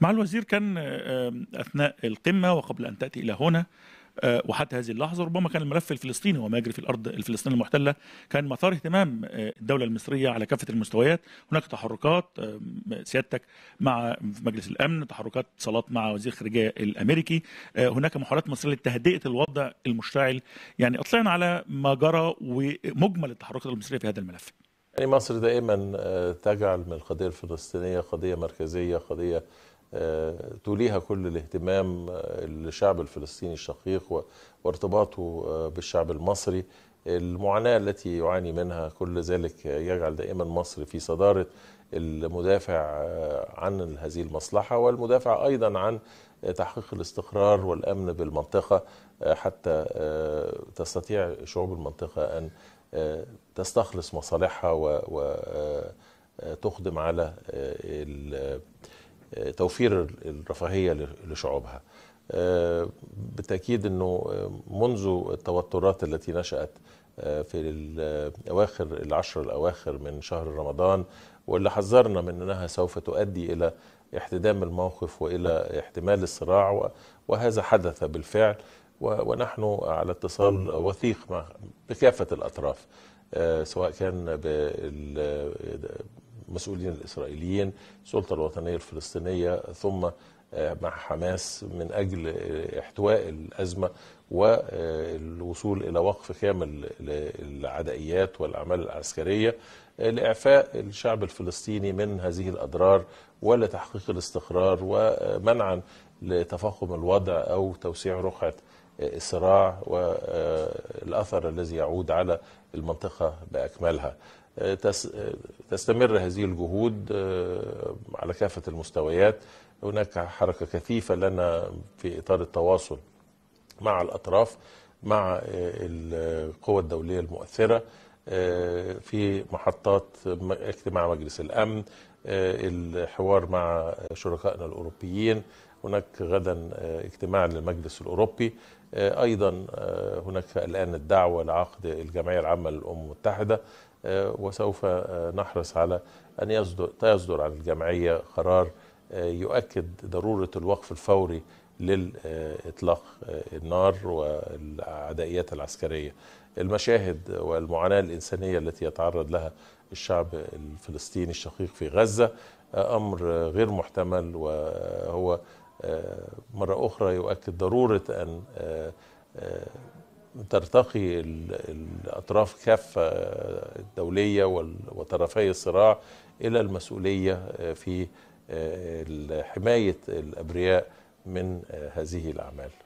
مع الوزير كان اثناء القمه وقبل ان تاتي الى هنا آه، وحتى هذه اللحظه ربما كان الملف الفلسطيني وما يجري في الارض الفلسطينيه المحتله كان مثار اهتمام آه، الدوله المصريه على كافه المستويات، هناك تحركات سيادتك مع مجلس الامن، تحركات اتصالات مع وزير الخارجيه الامريكي، آه، هناك محاولات مصريه لتهدئه الوضع المشتعل، يعني اطلعنا على ما جرى ومجمل التحركات المصريه في هذا الملف. يعني مصر دائما آه، تجعل من القضية الفلسطينية قضية مركزية قضية آه، توليها كل الاهتمام الشعب آه، الفلسطيني الشقيق وارتباطه بالشعب المصري المعاناة التي يعاني منها كل ذلك يجعل دائما مصر في صدارة المدافع آه، عن هذه المصلحة والمدافع أيضا عن تحقيق الاستقرار والأمن بالمنطقة آه، حتى آه، تستطيع شعوب المنطقة أن تستخلص مصالحها وتقدم على توفير الرفاهية لشعوبها بالتاكيد انه آه، منذ التوترات التي نشات آه، في الاواخر العشر الاواخر من شهر رمضان واللي حذرنا من انها سوف تؤدي الى احتدام الموقف والى احتمال الصراع وهذا حدث بالفعل ونحن على اتصال وثيق مع بكافه الاطراف آه، سواء كان المسؤولين الإسرائيليين السلطة الوطنية الفلسطينية ثم آه، مع حماس من أجل آه، احتواء الأزمة والوصول آه، إلى وقف كامل للعدائيات والأعمال العسكرية لإعفاء الشعب الفلسطيني من هذه الأضرار ولتحقيق الاستقرار ومنعا لتفاقم الوضع أو توسيع رقعة الصراع والأثر الذي يعود على المنطقة بأكملها تستمر هذه الجهود آه، على كافة المستويات هناك حركة كثيفة لنا في إطار التواصل مع الأطراف مع آه، القوى الدولية المؤثرة آه، في محطات اجتماع مجلس الأمن الحوار مع شركائنا الأوروبيين هناك غدا اجتماع للمجلس الأوروبي أيضا هناك الآن الدعوة لعقد الجمعية العامة للأمم المتحدة آه، وسوف آه، نحرص على أن يصدر, يصدر عن الجمعية قرار آه، يؤكد ضرورة الوقف الفوري للإطلاق النار والعدائيات العسكرية المشاهد والمعاناة الإنسانية التي يتعرض لها الشعب الفلسطيني الشقيق في غزة أمر غير محتمل وهو مرة أخرى يؤكد ضرورة أن ترتقي الأطراف كافة الدولية وطرفي الصراع إلى المسؤولية في آه، حماية الأبرياء من آه، هذه الأعمال